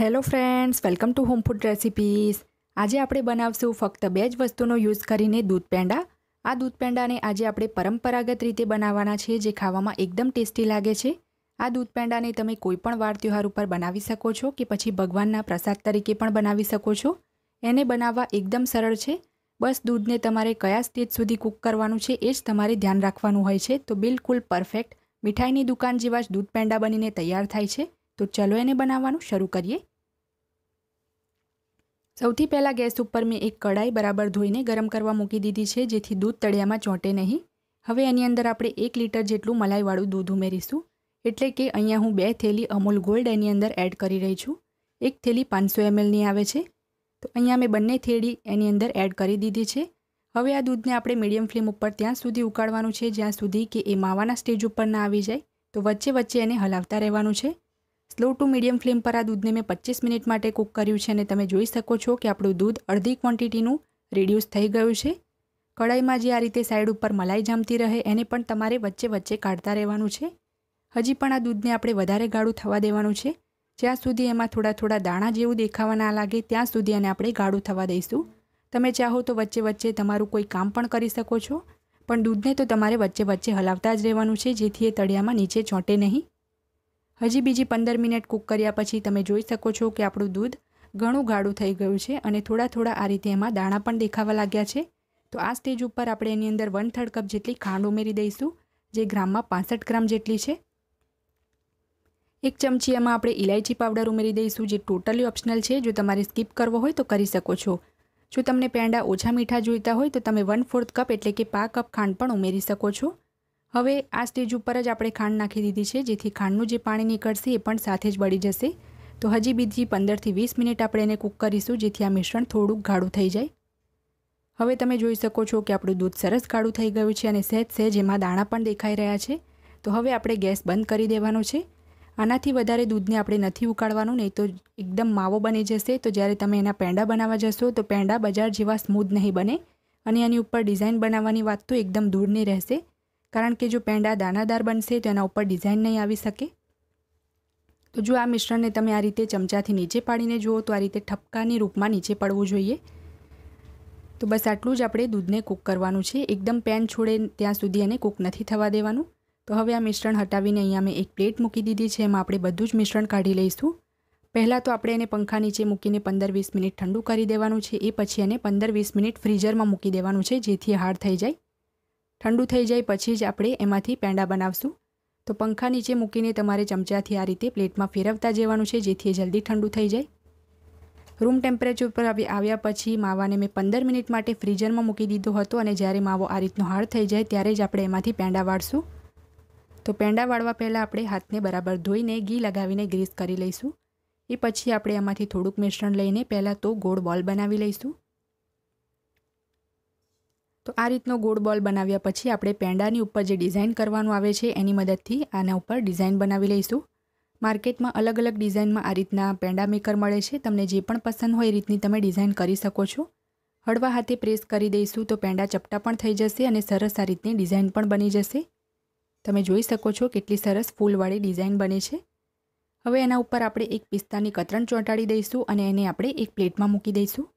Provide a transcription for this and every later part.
hello friends welcome to home food recipes આજે આપણે બનાવશું ફક્ત બે જ વસ્તુનો યુઝ કરીને દૂધ પેંડા આ દૂધ પેંડાને આજે આપણે પરંપરાગત રીતે બનાવવાના છે જે ખાવામાં એકદમ ટેસ્ટી લાગે છે આ દૂધ પેંડાને તમે કોઈપણ વાર ત્યોહાર ઉપર બનાવી શકો છો કે પછી ભગવાનના પ્રસાદ તરીકે પણ બનાવી શકો છો એને બનાવવા એકદમ સરળ છે બસ દૂધને તમારે કયા સ્ટેજ સુધી કૂક કરવાનું છે એ જ તમારે ધ્યાન રાખવાનું હોય છે તો બિલકુલ પરફેક્ટ મીઠાઈની દુકાન જેવા જ દૂધ પેંડા બનીને તૈયાર થાય છે તો ચલો એને બનાવવાનું શરૂ કરીએ સૌથી પહેલાં ગેસ ઉપર મેં એક કઢાઈ બરાબર ધોઈને ગરમ કરવા મૂકી દીધી છે જેથી દૂધ તળિયામાં ચોંટે નહીં હવે એની અંદર આપણે એક લીટર જેટલું મલાઈવાળું દૂધ ઉમેરીશું એટલે કે અહીંયા હું બે થેલી અમૂલ ગોલ્ડ એની અંદર એડ કરી રહી છું એક થેલી પાંચસો એમએલની આવે છે તો અહીંયા મેં બંને થેલી એની અંદર એડ કરી દીધી છે હવે આ દૂધને આપણે મીડિયમ ફ્લેમ ઉપર ત્યાં સુધી ઉકાળવાનું છે જ્યાં સુધી કે એ માવાના સ્ટેજ ઉપર ના આવી જાય તો વચ્ચે વચ્ચે એને હલાવતા રહેવાનું છે સ્લો ટુ મીડિયમ ફ્લેમ પર આ દૂધને મેં પચીસ મિનિટ માટે કૂક કર્યું છે અને તમે જોઈ શકો છો કે આપણું દૂધ અડધી ક્વોન્ટિટીનું રિડ્યુસ થઈ ગયું છે કઢાઈમાં જે આ રીતે સાઈડ ઉપર મલાઈ જામતી રહે એને પણ તમારે વચ્ચે વચ્ચે કાઢતા રહેવાનું છે હજી પણ આ દૂધને આપણે વધારે ગાળું થવા દેવાનું છે જ્યાં સુધી એમાં થોડા થોડા દાણા જેવું દેખાવા ના લાગે ત્યાં સુધી એને આપણે ગાળું થવા દઈશું તમે ચાહો તો વચ્ચે વચ્ચે તમારું કોઈ કામ પણ કરી શકો છો પણ દૂધને તો તમારે વચ્ચે વચ્ચે હલાવતા જ રહેવાનું છે જેથી એ તળિયામાં નીચે ચોંટે નહીં હજી બીજી પંદર મિનિટ કૂક કર્યા પછી તમે જોઈ શકો છો કે આપણું દૂધ ઘણું ગાઢું થઈ ગયું છે અને થોડા થોડા આ રીતે એમાં દાણા પણ દેખાવા લાગ્યા છે તો આ સ્ટેજ ઉપર આપણે એની અંદર વન થર્ડ કપ જેટલી ખાંડ ઉમેરી દઈશું જે ગ્રામમાં પાસઠ ગ્રામ જેટલી છે એક ચમચી એમાં આપણે ઇલાયચી પાવડર ઉમેરી દઈશું જે ટોટલી ઓપ્શનલ છે જો તમારે સ્કીપ કરવો હોય તો કરી શકો છો જો તમને પેંડા ઓછા મીઠા જોઈતા હોય તો તમે વન ફોર્થ કપ એટલે કે પા કપ ખાંડ પણ ઉમેરી શકો છો હવે આ સ્ટેજ ઉપર જ આપણે ખાંડ નાખી દીધી છે જેથી ખાંડનું જે પાણી નીકળશે એ પણ સાથે જ બળી જશે તો હજી બીજી પંદરથી વીસ મિનિટ આપણે એને કૂક કરીશું જેથી આ મિશ્રણ થોડુંક ગાઢું થઈ જાય હવે તમે જોઈ શકો છો કે આપણું દૂધ સરસ ગાઢું થઈ ગયું છે અને સહેજ સહેજ એમાં દાણા પણ દેખાઈ રહ્યા છે તો હવે આપણે ગેસ બંધ કરી દેવાનો છે આનાથી વધારે દૂધને આપણે નથી ઉકાળવાનું નહીં તો એકદમ માવો બની જશે તો જ્યારે તમે એના પેંડા બનાવવા જશો તો પેંડા બજાર જેવા સ્મૂધ નહીં બને અને એની ઉપર ડિઝાઇન બનાવવાની વાત તો એકદમ દૂરની રહેશે કારણ કે જો પેંડા દાનાદાર બનશે તો એના ઉપર ડિઝાઇન નહીં આવી શકે તો જો આ મિશ્રણને તમે આ રીતે ચમચાથી નીચે પાડીને જુઓ તો આ રીતે ઠપકાની રૂપમાં નીચે પડવું જોઈએ તો બસ આટલું જ આપણે દૂધને કૂક કરવાનું છે એકદમ પેન છોડે ત્યાં સુધી એને કૂક નથી થવા દેવાનું તો હવે આ મિશ્રણ હટાવીને અહીંયા મેં એક પ્લેટ મૂકી દીધી છે એમાં આપણે બધું જ મિશ્રણ કાઢી લઈશું પહેલાં તો આપણે એને પંખા નીચે મૂકીને પંદર વીસ મિનિટ ઠંડુ કરી દેવાનું છે એ પછી એને પંદર વીસ મિનિટ ફ્રીઝરમાં મૂકી દેવાનું છે જેથી હાર્ડ થઈ જાય ઠંડુ થઈ જાય પછી જ આપણે એમાંથી પેંડા બનાવશું તો પંખા નીચે મૂકીને તમારે ચમચાથી આ રીતે પ્લેટમાં ફેરવતા જવાનું છે જેથી જલ્દી ઠંડુ થઈ જાય રૂમ ટેમ્પરેચર પર આવ્યા પછી માવાને મેં પંદર મિનિટ માટે ફ્રીઝરમાં મૂકી દીધો હતો અને જ્યારે માવો આ રીતનો હાર્ડ થઈ જાય ત્યારે જ આપણે એમાંથી પેંડા વાળશું તો પેંડા વાળવા પહેલાં આપણે હાથને બરાબર ધોઈને ઘી લગાવીને ગ્રીસ કરી લઈશું એ પછી આપણે એમાંથી થોડુંક મિશ્રણ લઈને પહેલાં તો ગોળ બોલ બનાવી લઈશું તો આ રીતનો ગોળ બોલ બનાવ્યા પછી આપણે પેંડાની ઉપર જે ડિઝાઇન કરવાનું આવે છે એની મદદથી આના ઉપર ડિઝાઇન બનાવી લઈશું માર્કેટમાં અલગ અલગ ડિઝાઇનમાં આ રીતના પેંડા મેકર મળે છે તમને જે પણ પસંદ હોય એ રીતની તમે ડિઝાઇન કરી શકો છો હળવા હાથે પ્રેસ કરી દઈશું તો પેંડા ચપટા પણ થઈ જશે અને સરસ આ રીતની ડિઝાઇન પણ બની જશે તમે જોઈ શકો છો કેટલી સરસ ફૂલવાળી ડિઝાઇન બને છે હવે એના ઉપર આપણે એક પિસ્તાની કતરણ ચોંટાડી દઈશું અને એને આપણે એક પ્લેટમાં મૂકી દઈશું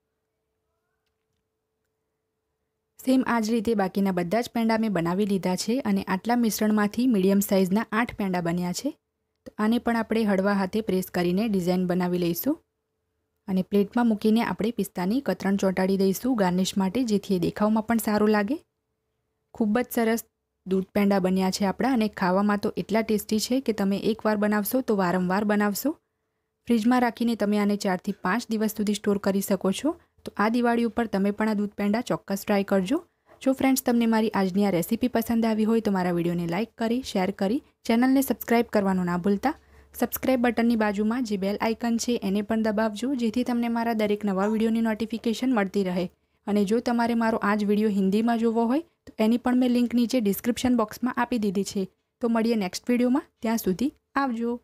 સેમ આ જ રીતે બાકીના બધા જ પેંડા મેં બનાવી લીધા છે અને આટલા મિશ્રણમાંથી મીડિયમ સાઇઝના આઠ પેંડા બન્યા છે તો આને પણ આપણે હળવા હાથે પ્રેસ કરીને ડિઝાઇન બનાવી લઈશું અને પ્લેટમાં મૂકીને આપણે પિસ્તાની કતરણ ચોંટાડી દઈશું ગાર્નિશ માટે જેથી એ દેખાવમાં પણ સારું લાગે ખૂબ જ સરસ દૂધ પેંડા બન્યા છે આપણા અને ખાવામાં તો એટલા ટેસ્ટી છે કે તમે એકવાર બનાવશો તો વારંવાર બનાવશો ફ્રીજમાં રાખીને તમે આને ચારથી પાંચ દિવસ સુધી સ્ટોર કરી શકો છો તો આ દિવાળી ઉપર તમે પણ આ દૂધ પેંડા ચોક્કસ ટ્રાય કરજો જો ફ્રેન્ડ્સ તમને મારી આજની આ રેસીપી પસંદ આવી હોય તો મારા વિડીયોને લાઇક કરી શેર કરી ચેનલને સબસ્ક્રાઇબ કરવાનું ના ભૂલતા સબસ્ક્રાઈબ બટનની બાજુમાં જે બેલ આઇકન છે એને પણ દબાવજો જેથી તમને મારા દરેક નવા વિડીયોની નોટિફિકેશન મળતી રહે અને જો તમારે મારો આ જ વિડીયો હિન્દીમાં જોવો હોય તો એની પણ મેં લિંક નીચે ડિસ્ક્રિપ્શન બોક્સમાં આપી દીધી છે તો મળીએ નેક્સ્ટ વિડીયોમાં ત્યાં સુધી આવજો